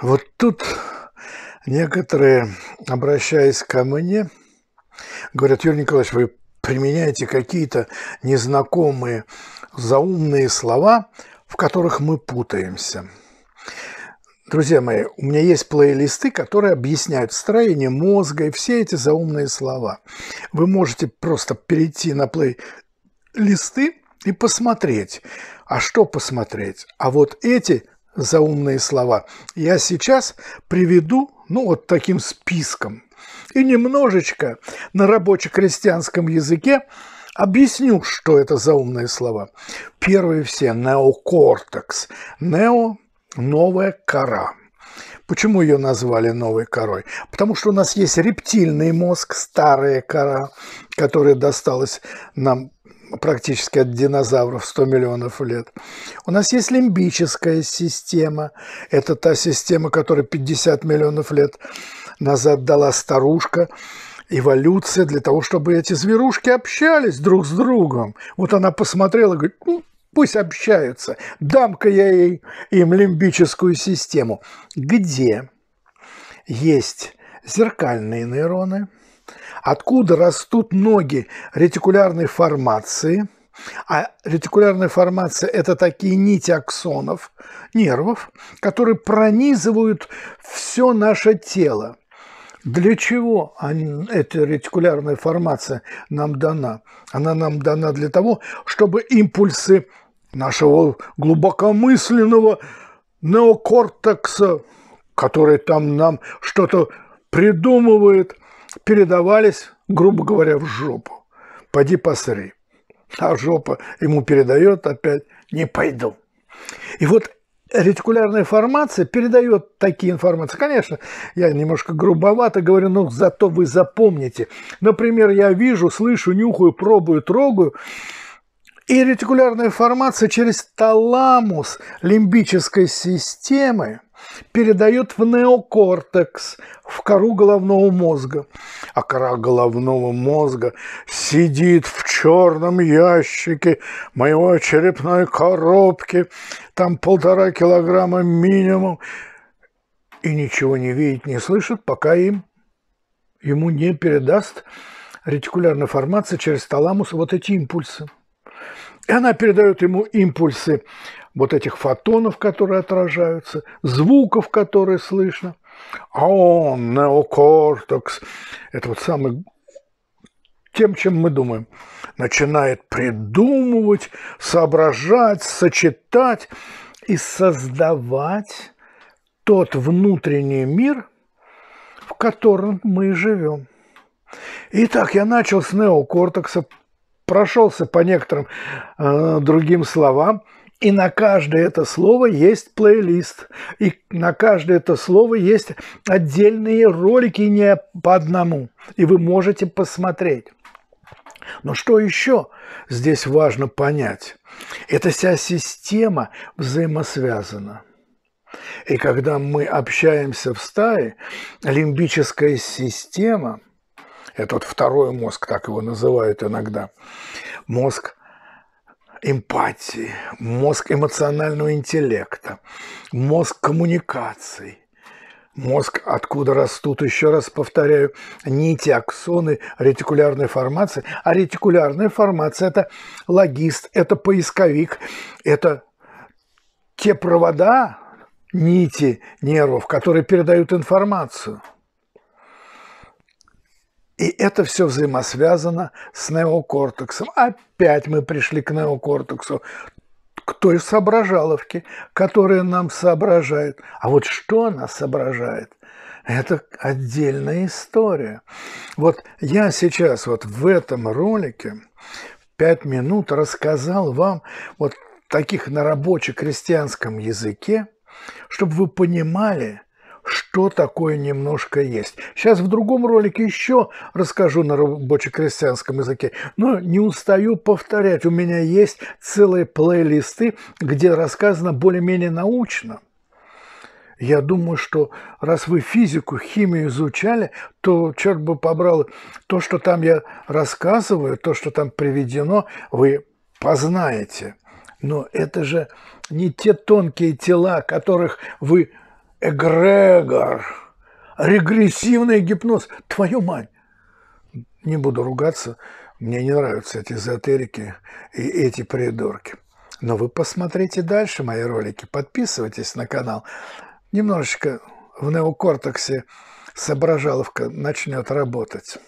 Вот тут некоторые, обращаясь ко мне, говорят, Юрий Николаевич, вы применяете какие-то незнакомые заумные слова, в которых мы путаемся. Друзья мои, у меня есть плейлисты, которые объясняют строение мозга и все эти заумные слова. Вы можете просто перейти на плейлисты и посмотреть. А что посмотреть? А вот эти – за умные слова. Я сейчас приведу, ну, вот таким списком. И немножечко на рабоче-крестьянском языке объясню, что это за умные слова. Первые все – неокортекс. Нео – новая кора. Почему ее назвали новой корой? Потому что у нас есть рептильный мозг, старая кора, которая досталась нам практически от динозавров 100 миллионов лет. У нас есть лимбическая система. Это та система, которая 50 миллионов лет назад дала старушка. Эволюция для того, чтобы эти зверушки общались друг с другом. Вот она посмотрела и говорит, ну, пусть общаются. Дам-ка я ей, им лимбическую систему. Где есть зеркальные нейроны – откуда растут ноги ретикулярной формации. А ретикулярная формация – это такие нити аксонов, нервов, которые пронизывают все наше тело. Для чего эта ретикулярная формация нам дана? Она нам дана для того, чтобы импульсы нашего глубокомысленного неокортекса, который там нам что-то придумывает – передавались, грубо говоря, в жопу. Пойди посри. А жопа ему передает опять «не пойду». И вот ретикулярная формация передает такие информации. Конечно, я немножко грубовато говорю, но зато вы запомните. Например, я вижу, слышу, нюхаю, пробую, трогаю. И ретикулярная формация через таламус лимбической системы – передают в неокортекс, в кору головного мозга. А кора головного мозга сидит в черном ящике моего черепной коробки, там полтора килограмма минимум, и ничего не видит, не слышит, пока им ему не передаст ретикулярная формация через таламус вот эти импульсы. И она передает ему импульсы вот этих фотонов, которые отражаются, звуков, которые слышно. А он, неокортекс, это вот самый тем, чем мы думаем, начинает придумывать, соображать, сочетать и создавать тот внутренний мир, в котором мы живем. Итак, я начал с неокортекса, прошелся по некоторым э, другим словам, и на каждое это слово есть плейлист, и на каждое это слово есть отдельные ролики не по одному, и вы можете посмотреть. Но что еще здесь важно понять? Эта вся система взаимосвязана. И когда мы общаемся в стае, лимбическая система – этот второй мозг, так его называют иногда, мозг эмпатии, мозг эмоционального интеллекта, мозг коммуникаций – мозг, откуда растут, еще раз повторяю, нити, аксоны, ретикулярной формации. А ретикулярная формация – это логист, это поисковик, это те провода, нити нервов, которые передают информацию – и это все взаимосвязано с неокортексом. Опять мы пришли к неокортексу, к той соображаловке, которая нам соображает. А вот что она соображает? Это отдельная история. Вот я сейчас вот в этом ролике пять минут рассказал вам вот таких на рабоче-крестьянском языке, чтобы вы понимали, что такое немножко есть. Сейчас в другом ролике еще расскажу на рабоче-крестьянском языке, но не устаю повторять, у меня есть целые плейлисты, где рассказано более-менее научно. Я думаю, что раз вы физику, химию изучали, то черт бы побрал, то, что там я рассказываю, то, что там приведено, вы познаете. Но это же не те тонкие тела, которых вы эгрегор, регрессивный гипноз. Твою мать! Не буду ругаться, мне не нравятся эти эзотерики и эти придурки. Но вы посмотрите дальше мои ролики, подписывайтесь на канал. Немножечко в неокортексе соображаловка начнет работать.